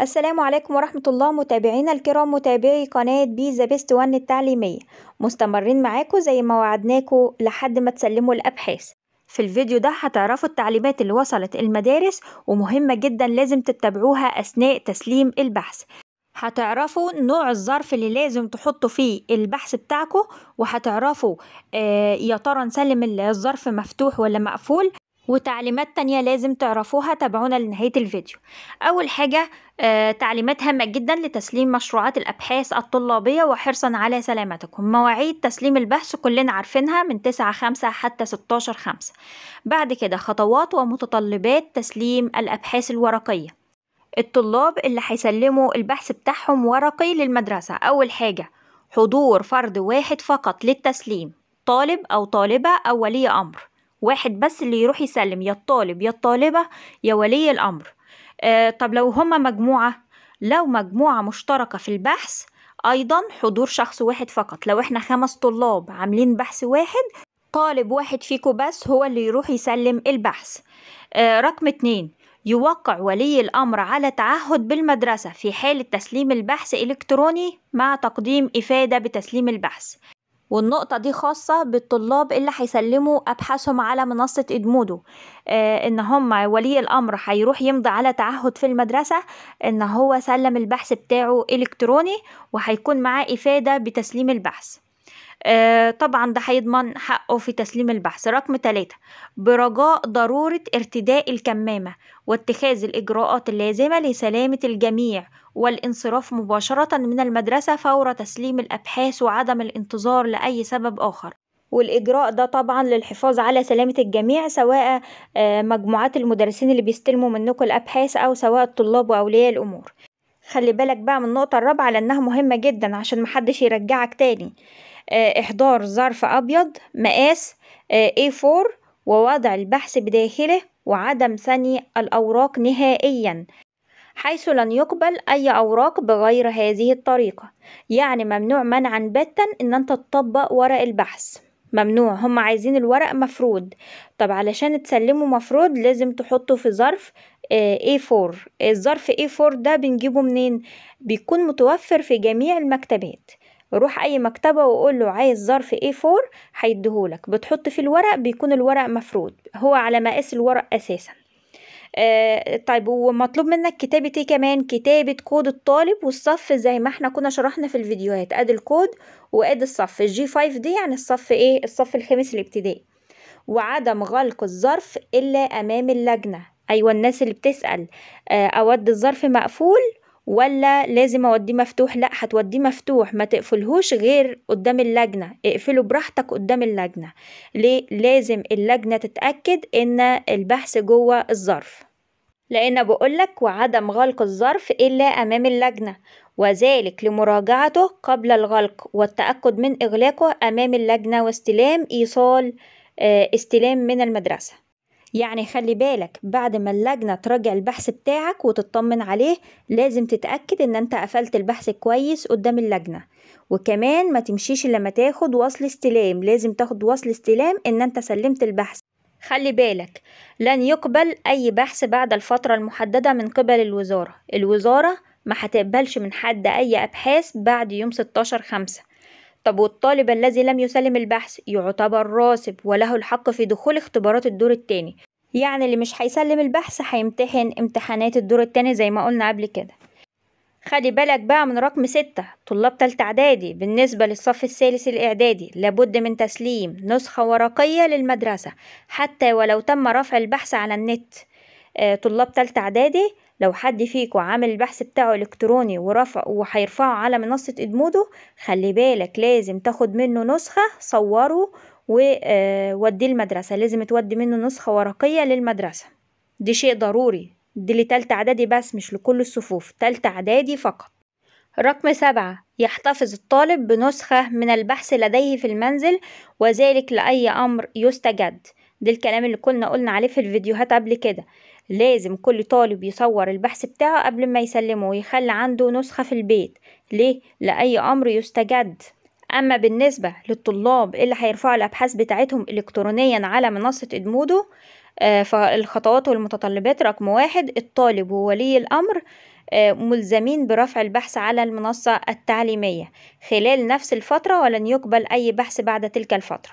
السلام عليكم ورحمة الله متابعينا الكرام متابعي قناة بيزا بيست وان التعليمية مستمرين معاكم زي ما وعدناكم لحد ما تسلموا الأبحاث في الفيديو ده هتعرفوا التعليمات اللي وصلت المدارس ومهمة جدا لازم تتبعوها أثناء تسليم البحث هتعرفوا نوع الظرف اللي لازم تحطوا فيه البحث بتاعكم وهتعرفوا آه يا ترى نسلم الظرف مفتوح ولا مقفول وتعليمات تانية لازم تعرفوها تابعونا لنهاية الفيديو أول حاجة آه تعليمات هامة جدا لتسليم مشروعات الأبحاث الطلابية وحرصا على سلامتكم مواعيد تسليم البحث كلنا عارفينها من 9 5 حتى 16 5 بعد كده خطوات ومتطلبات تسليم الأبحاث الورقية الطلاب اللي هيسلموا البحث بتاعهم ورقي للمدرسة أول حاجة حضور فرد واحد فقط للتسليم طالب أو طالبة أو ولي أمر واحد بس اللي يروح يسلم يا الطالب يا الطالبة يا ولي الأمر آه طب لو هما مجموعة لو مجموعة مشتركة في البحث أيضا حضور شخص واحد فقط لو احنا خمس طلاب عاملين بحث واحد طالب واحد فيكو بس هو اللي يروح يسلم البحث آه رقم اتنين يوقع ولي الأمر على تعهد بالمدرسة في حال تسليم البحث إلكتروني مع تقديم إفادة بتسليم البحث والنقطة دي خاصة بالطلاب اللي هيسلموا أبحاثهم على منصة إدمودو آه إن هم ولي الأمر هيروح يمضي على تعهد في المدرسة إن هو سلم البحث بتاعه إلكتروني وهيكون معاه إفادة بتسليم البحث آه، طبعا ده هيضمن حقه في تسليم البحث رقم 3 برجاء ضرورة ارتداء الكمامة واتخاذ الإجراءات اللازمة لسلامة الجميع والانصراف مباشرة من المدرسة فور تسليم الأبحاث وعدم الانتظار لأي سبب آخر والإجراء ده طبعا للحفاظ على سلامة الجميع سواء آه، مجموعات المدرسين اللي بيستلموا منكم الأبحاث أو سواء الطلاب وأولياء الأمور خلي بالك بقى من النقطة الرابعة لأنها مهمة جدا عشان محدش يرجعك تاني آه، إحضار ظرف أبيض مقاس آه، A4 ووضع البحث بداخله وعدم ثني الأوراق نهائيا حيث لن يقبل أي أوراق بغير هذه الطريقة يعني ممنوع منعا باتا إن أنت تطبق ورق البحث ممنوع هم عايزين الورق مفرود طب علشان تسلمه مفرود لازم تحطه في ظرف آه، A4 آه، الظرف A4 ده بنجيبه منين؟ بيكون متوفر في جميع المكتبات روح أي مكتبة وقول له عايز ظرف A4 هيديهولك بتحط فيه الورق بيكون الورق مفرود هو على مقاس الورق أساسا آه طيب ومطلوب منك كتابة ايه كمان كتابة كود الطالب والصف زي ما احنا كنا شرحنا في الفيديوهات ادي الكود وادي الصف الجي 5 دي يعني الصف ايه الصف الخامس الابتدائي وعدم غلق الظرف الا امام اللجنه أيوة الناس اللي بتسأل آه، أودي الظرف مقفول ولا لازم أوديه مفتوح لأ هتوديه مفتوح ما تقفلهوش غير قدام اللجنة اقفله براحتك قدام اللجنة ليه لازم اللجنة تتأكد إن البحث جوه الظرف لأن بقولك وعدم غلق الظرف إلا أمام اللجنة وذلك لمراجعته قبل الغلق والتأكد من إغلاقه أمام اللجنة واستلام إيصال آه، استلام من المدرسة يعني خلي بالك بعد ما اللجنة تراجع البحث بتاعك وتطمن عليه لازم تتأكد ان انت قفلت البحث كويس قدام اللجنة وكمان ما تمشيش لما تاخد وصل استلام لازم تاخد وصل استلام ان انت سلمت البحث خلي بالك لن يقبل أي بحث بعد الفترة المحددة من قبل الوزارة الوزارة ما هتقبلش من حد أي أبحاث بعد يوم 16 خمسة طب والطالب الذي لم يسلم البحث يعتبر راسب وله الحق في دخول اختبارات الدور التاني يعني اللي مش هيسلم البحث هيمتحن امتحانات الدور التاني زي ما قلنا قبل كده خلي بالك بقى من رقم ستة طلاب تالتة إعدادي بالنسبة للصف الثالث الإعدادي لابد من تسليم نسخة ورقية للمدرسة حتى ولو تم رفع البحث على النت آه، طلاب تالتة إعدادي لو حد فيكو عامل البحث بتاعه إلكتروني ورفع وهيرفعه على منصة إدمودو خلي بالك لازم تاخد منه نسخة صوره ووديه آه، المدرسة لازم تودي منه نسخة ورقية للمدرسة دي شيء ضروري دي لتالتة إعدادي بس مش لكل الصفوف تالتة إعدادي فقط رقم سبعة يحتفظ الطالب بنسخة من البحث لديه في المنزل وذلك لأي أمر يستجد ده الكلام اللي كنا قلنا عليه في الفيديوهات قبل كده لازم كل طالب يصور البحث بتاعه قبل ما يسلمه ويخلي عنده نسخة في البيت ليه؟ لأي أمر يستجد أما بالنسبة للطلاب اللي هيرفعوا الأبحاث بتاعتهم إلكترونيا على منصة إدمودو آه، فالخطوات والمتطلبات رقم واحد الطالب وولي الأمر آه، ملزمين برفع البحث على المنصة التعليمية خلال نفس الفترة ولن يقبل أي بحث بعد تلك الفترة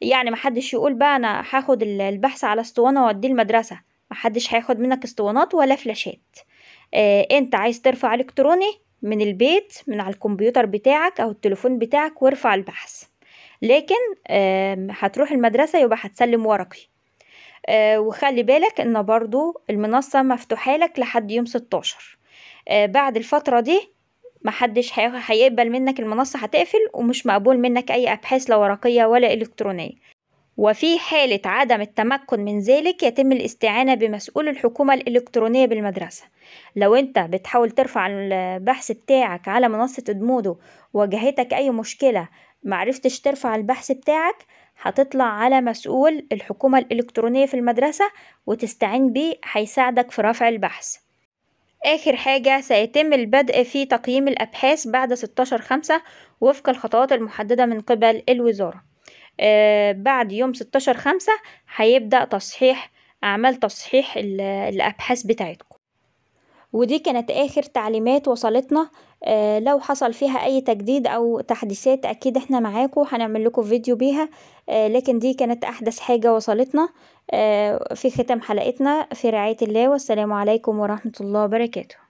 يعني محدش يقول بقى أنا هاخد البحث على اسطوانة وأديه المدرسة محدش هياخد منك اسطوانات ولا فلاشات آه، انت عايز ترفع الكتروني من البيت من على الكمبيوتر بتاعك أو التليفون بتاعك وارفع البحث لكن هتروح المدرسة يبقى هتسلم ورقي آه، وخلي بالك ان برضو المنصة مفتوحة لك لحد يوم 16 آه، بعد الفترة دي محدش هيقبل منك المنصة هتقفل ومش مقبول منك أي أبحاث لا ورقية ولا إلكترونية وفي حالة عدم التمكن من ذلك يتم الاستعانة بمسؤول الحكومة الإلكترونية بالمدرسة لو أنت بتحاول ترفع البحث بتاعك على منصة ادمودو واجهتك أي مشكلة معرفتش ترفع البحث بتاعك هتطلع على مسؤول الحكومة الإلكترونية في المدرسة وتستعين بيه هيساعدك في رفع البحث آخر حاجة سيتم البدء في تقييم الأبحاث بعد 16 خمسة وفق الخطوات المحددة من قبل الوزارة آه، بعد يوم ستاشر خمسة هيبدأ تصحيح أعمال تصحيح الأبحاث بتاعتكم ودي كانت آخر تعليمات وصلتنا آه، لو حصل فيها أي تجديد أو تحديثات أكيد احنا معاكم هنعمل لكم فيديو بيها آه، لكن دي كانت أحدث حاجة وصلتنا في ختام حلقتنا في رعاية الله والسلام عليكم ورحمة الله وبركاته